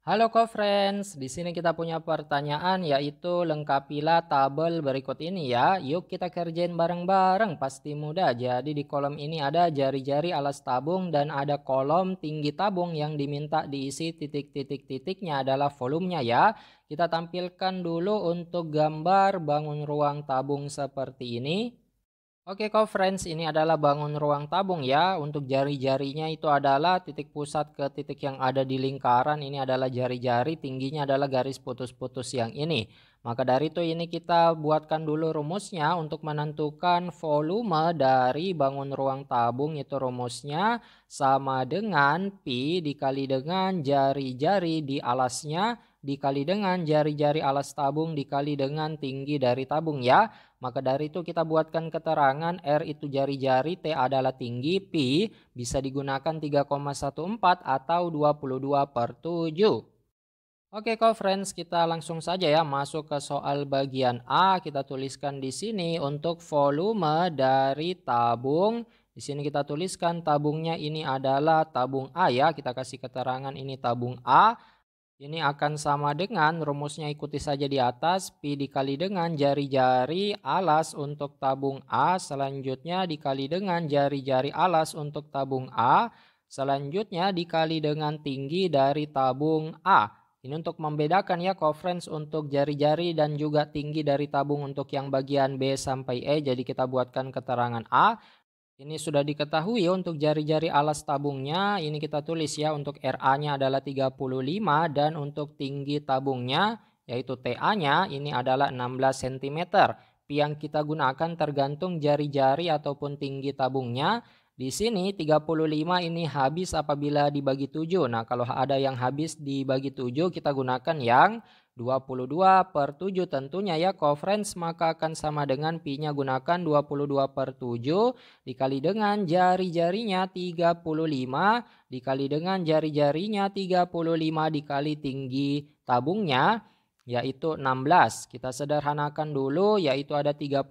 Halo co-friends, di sini kita punya pertanyaan yaitu lengkapilah tabel berikut ini ya. Yuk kita kerjain bareng-bareng, pasti mudah. Jadi di kolom ini ada jari-jari alas tabung dan ada kolom tinggi tabung yang diminta diisi titik-titik-titiknya adalah volumenya ya. Kita tampilkan dulu untuk gambar bangun ruang tabung seperti ini. Oke kau friends ini adalah bangun ruang tabung ya untuk jari-jarinya itu adalah titik pusat ke titik yang ada di lingkaran ini adalah jari-jari tingginya adalah garis putus-putus yang ini maka dari itu ini kita buatkan dulu rumusnya untuk menentukan volume dari bangun ruang tabung itu rumusnya sama dengan pi dikali dengan jari-jari di alasnya dikali dengan jari-jari alas tabung dikali dengan tinggi dari tabung ya. Maka dari itu kita buatkan keterangan R itu jari-jari, T adalah tinggi, P bisa digunakan 3,14 atau 22 per 7. Oke kok friends kita langsung saja ya masuk ke soal bagian A kita tuliskan di sini untuk volume dari tabung di sini kita tuliskan tabungnya ini adalah tabung A ya kita kasih keterangan ini tabung A ini akan sama dengan rumusnya ikuti saja di atas. P dikali dengan jari-jari alas untuk tabung A. Selanjutnya dikali dengan jari-jari alas untuk tabung A. Selanjutnya dikali dengan tinggi dari tabung A. Ini untuk membedakan ya coverage untuk jari-jari dan juga tinggi dari tabung untuk yang bagian B sampai E. Jadi kita buatkan keterangan A. Ini sudah diketahui ya untuk jari-jari alas tabungnya. Ini kita tulis ya untuk RA-nya adalah 35 dan untuk tinggi tabungnya yaitu TA-nya ini adalah 16 cm. yang kita gunakan tergantung jari-jari ataupun tinggi tabungnya. Di sini 35 ini habis apabila dibagi 7. Nah kalau ada yang habis dibagi 7 kita gunakan yang 22 per 7 tentunya ya coverage maka akan sama dengan pi-nya gunakan 22 per 7 dikali dengan jari-jarinya 35 dikali dengan jari-jarinya 35 dikali tinggi tabungnya yaitu 16. Kita sederhanakan dulu yaitu ada 35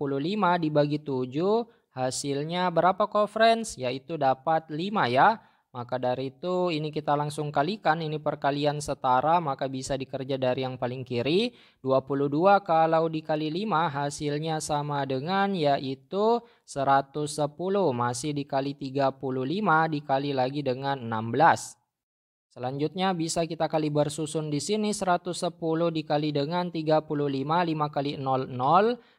dibagi 7 Hasilnya berapa friends? Yaitu dapat 5 ya. Maka dari itu ini kita langsung kalikan ini perkalian setara maka bisa dikerja dari yang paling kiri 22 kalau dikali 5 hasilnya sama dengan yaitu 110 masih dikali 35 dikali lagi dengan 16. Selanjutnya bisa kita kali bersusun di sini 110 dikali dengan 35 5 kali 0 0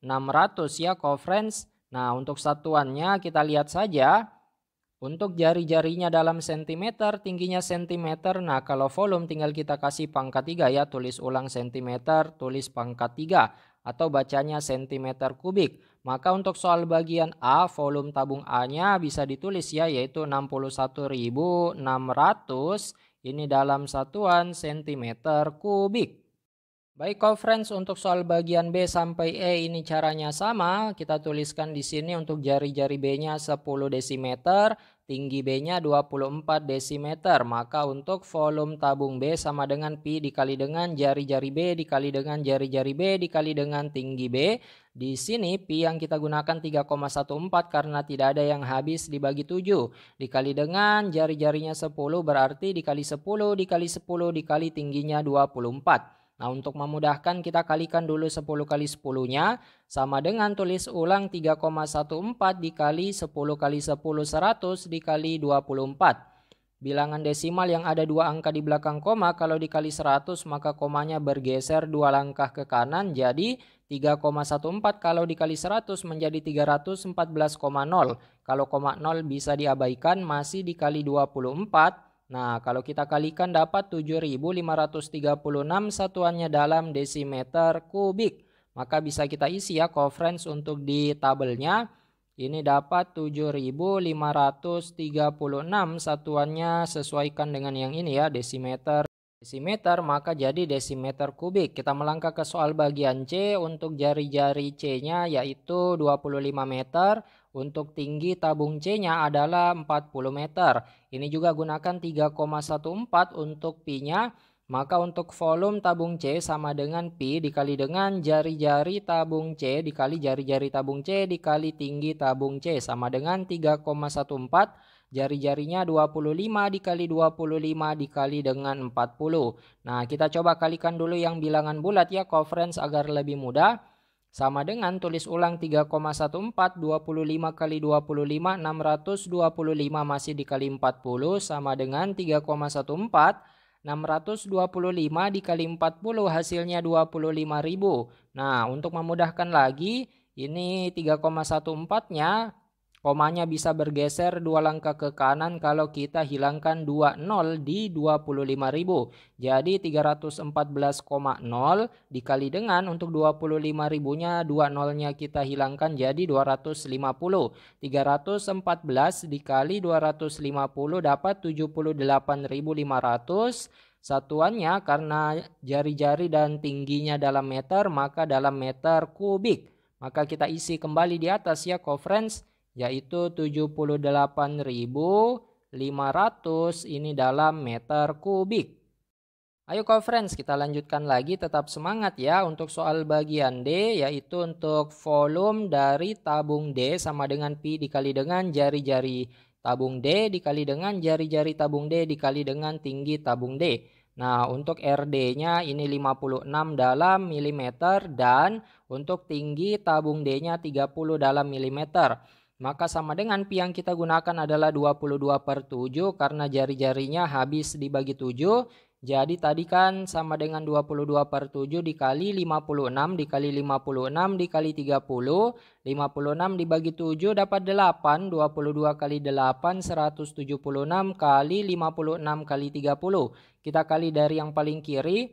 600 ya friends. Nah untuk satuannya kita lihat saja. Untuk jari-jarinya dalam sentimeter, tingginya sentimeter. Nah kalau volume tinggal kita kasih pangkat 3 ya. Tulis ulang sentimeter, tulis pangkat 3. Atau bacanya sentimeter kubik. Maka untuk soal bagian A, volume tabung A-nya bisa ditulis ya, yaitu 61.600 ini dalam satuan sentimeter kubik. Baik conference untuk soal bagian B sampai E ini caranya sama. Kita tuliskan di sini untuk jari-jari B-nya 10 desimeter, tinggi B-nya 24 desimeter. Maka untuk volume tabung B sama dengan Pi dikali dengan jari-jari B dikali dengan jari-jari B dikali dengan tinggi B. Di sini Pi yang kita gunakan 3,14 karena tidak ada yang habis dibagi 7. Dikali dengan jari-jarinya 10 berarti dikali 10 dikali 10 dikali tingginya 24. Nah untuk memudahkan kita kalikan dulu 10 kali 10 nya sama dengan tulis ulang 3,14 dikali 10 kali 10 100 dikali 24. Bilangan desimal yang ada dua angka di belakang koma kalau dikali 100 maka komanya bergeser dua langkah ke kanan jadi 3,14 kalau dikali 100 menjadi 314,0. Kalau koma 0 bisa diabaikan masih dikali 24 Nah, kalau kita kalikan dapat 7536 satuannya dalam desimeter kubik. Maka bisa kita isi ya conference untuk di tabelnya. Ini dapat 7536 satuannya sesuaikan dengan yang ini ya desimeter desimeter maka jadi desimeter kubik. Kita melangkah ke soal bagian C untuk jari-jari C-nya yaitu 25 meter. Untuk tinggi tabung C-nya adalah 40 meter. Ini juga gunakan 3,14 untuk P-nya. Maka untuk volume tabung C sama dengan Pi dikali dengan jari-jari tabung C dikali jari-jari tabung C dikali tinggi tabung C sama dengan 3,14 Jari-jarinya 25 dikali 25 dikali dengan 40. Nah, kita coba kalikan dulu yang bilangan bulat ya, conference agar lebih mudah. Sama dengan tulis ulang 3,14, 25 kali 25, 625 masih dikali 40, sama dengan 3,14. 625 dikali 40 hasilnya 25.000. Nah, untuk memudahkan lagi ini 3,14-nya Komanya bisa bergeser dua langkah ke kanan kalau kita hilangkan 20 di 25.000. Jadi 314,0 dikali dengan untuk 25.000-nya 20-nya kita hilangkan jadi 250. 314 dikali 250 dapat 78.500 satuannya karena jari-jari dan tingginya dalam meter maka dalam meter kubik maka kita isi kembali di atas ya co yaitu 78.500 ini dalam meter kubik. Ayo conference kita lanjutkan lagi tetap semangat ya untuk soal bagian D yaitu untuk volume dari tabung D sama dengan Pi dikali dengan jari-jari tabung D dikali dengan jari-jari tabung D dikali dengan tinggi tabung D. Nah untuk RD-nya ini 56 dalam milimeter dan untuk tinggi tabung D-nya 30 dalam milimeter maka sama dengan pi yang kita gunakan adalah 22 per 7 karena jari-jarinya habis dibagi 7. Jadi tadi kan sama dengan 22 per 7 dikali 56 dikali 56 dikali 30. 56 dibagi 7 dapat 8. 22 kali 8 176 kali 56 kali 30. Kita kali dari yang paling kiri.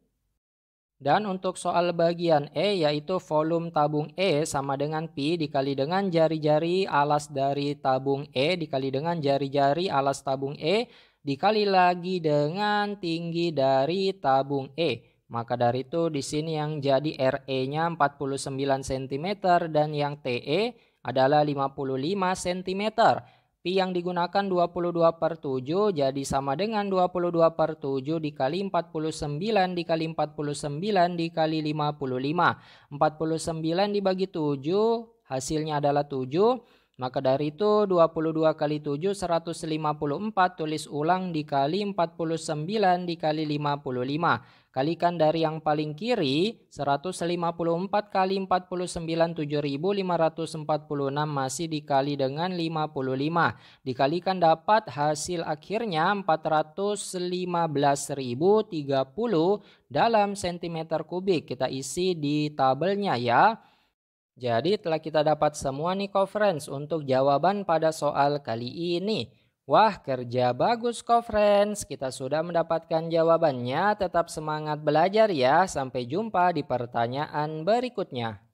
Dan untuk soal bagian E yaitu volume tabung E sama dengan Pi dikali dengan jari-jari alas dari tabung E dikali dengan jari-jari alas tabung E dikali lagi dengan tinggi dari tabung E. Maka dari itu di sini yang jadi RE-nya 49 cm dan yang TE adalah 55 cm. Pi yang digunakan 22 per 7 jadi sama dengan 22 per 7 dikali 49 dikali 49 dikali 55. 49 dibagi 7 hasilnya adalah 7. Maka dari itu 22 kali 7 154 tulis ulang dikali 49 dikali 55. Kalikan dari yang paling kiri 154 kali 49 7546 masih dikali dengan 55. Dikalikan dapat hasil akhirnya 415.030 dalam sentimeter kubik. Kita isi di tabelnya ya. Jadi telah kita dapat semua nih conference untuk jawaban pada soal kali ini. Wah kerja bagus conference, kita sudah mendapatkan jawabannya. Tetap semangat belajar ya, sampai jumpa di pertanyaan berikutnya.